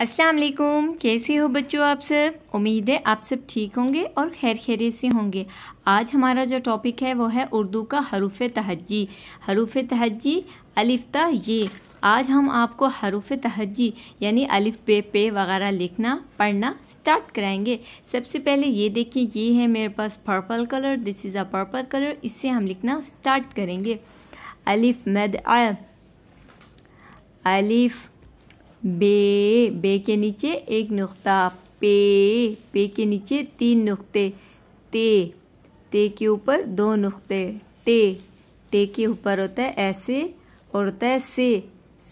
अस्सलाम वालेकुम कैसे हो बच्चों आप सब उम्मीद है आप सब ठीक होंगे और खैर खैर से होंगे आज हमारा जो टॉपिक है वो है उर्दू का हरूफ तहजी हरूफ तहजी अलिफ्ता ये आज हम आपको हरूफ तहजी यानी अलिफ पे पे वगैरह लिखना पढ़ना स्टार्ट कराएंगे सबसे पहले ये देखिए ये है मेरे पास purple colour this is a purple colour इससे हम लिखना स्टार्ट करेंगे अलिफ मद अलिफ बे बे के नीचे एक नुक्ता पे पे के नीचे तीन नुक्ते ते ते के ऊपर दो नुक्ते टे टे के ऊपर होता है ऐसे और होता है से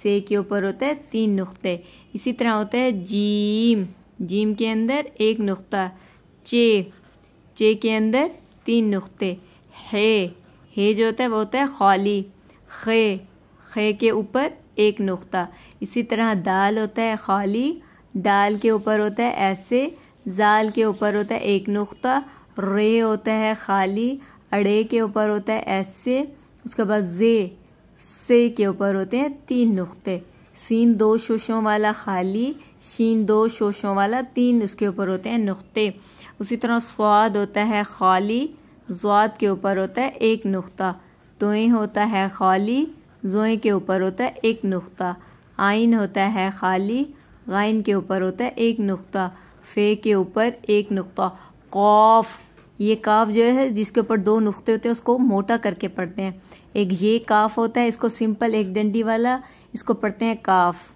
से के ऊपर होता है तीन नुक्ते इसी तरह होता है जीम जीम के अंदर एक नुक्ता चे चे के अंदर तीन नुक्ते हे हे जो होता है वो होता है खाली खे खे के ऊपर एक नुक्ता इसी तरह दाल होता है खाली दाल के ऊपर होता है ऐसे जाल के ऊपर होता है एक नुक्ता रे होता है खाली अड़े के ऊपर होता है ऐसे उसके बाद जे से के ऊपर होते हैं तीन नुक्ते सीन दो शोशों वाला खाली शीन दो शोशों वाला तीन उसके ऊपर होते हैं नुक्ते उसी तरह स्वाद होता है खाली जवाद के ऊपर होता है एक नुक्ता तोई होता है खाली जोए के ऊपर होता है एक नुक्ता आइन होता है खाली गाइन के ऊपर होता है एक नुक्ता फे के ऊपर एक नुक्ता कौफ ये काफ जो है जिसके ऊपर दो नुक्ते होते हैं उसको मोटा करके पढ़ते हैं एक ये काफ होता है इसको सिंपल एक डंडी वाला इसको पढ़ते हैं काफ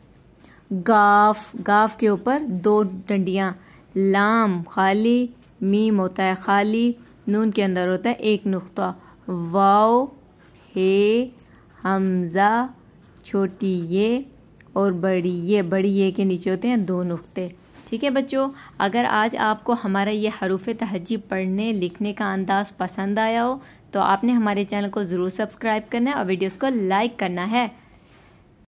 गाफ गाफ के ऊपर दो डंडियाँ लाम खाली मीम होता है खाली नून के अंदर होता है एक नुक्ता वाओ हे हमज़ा छोटी ये और बड़ी ये बड़ी ये के नीचे होते हैं दो नुक्ते ठीक है बच्चों अगर आज आपको हमारा ये हरूफ तहजी पढ़ने लिखने का अंदाज़ पसंद आया हो तो आपने हमारे चैनल को ज़रूर सब्सक्राइब करना है और वीडियोस को लाइक करना है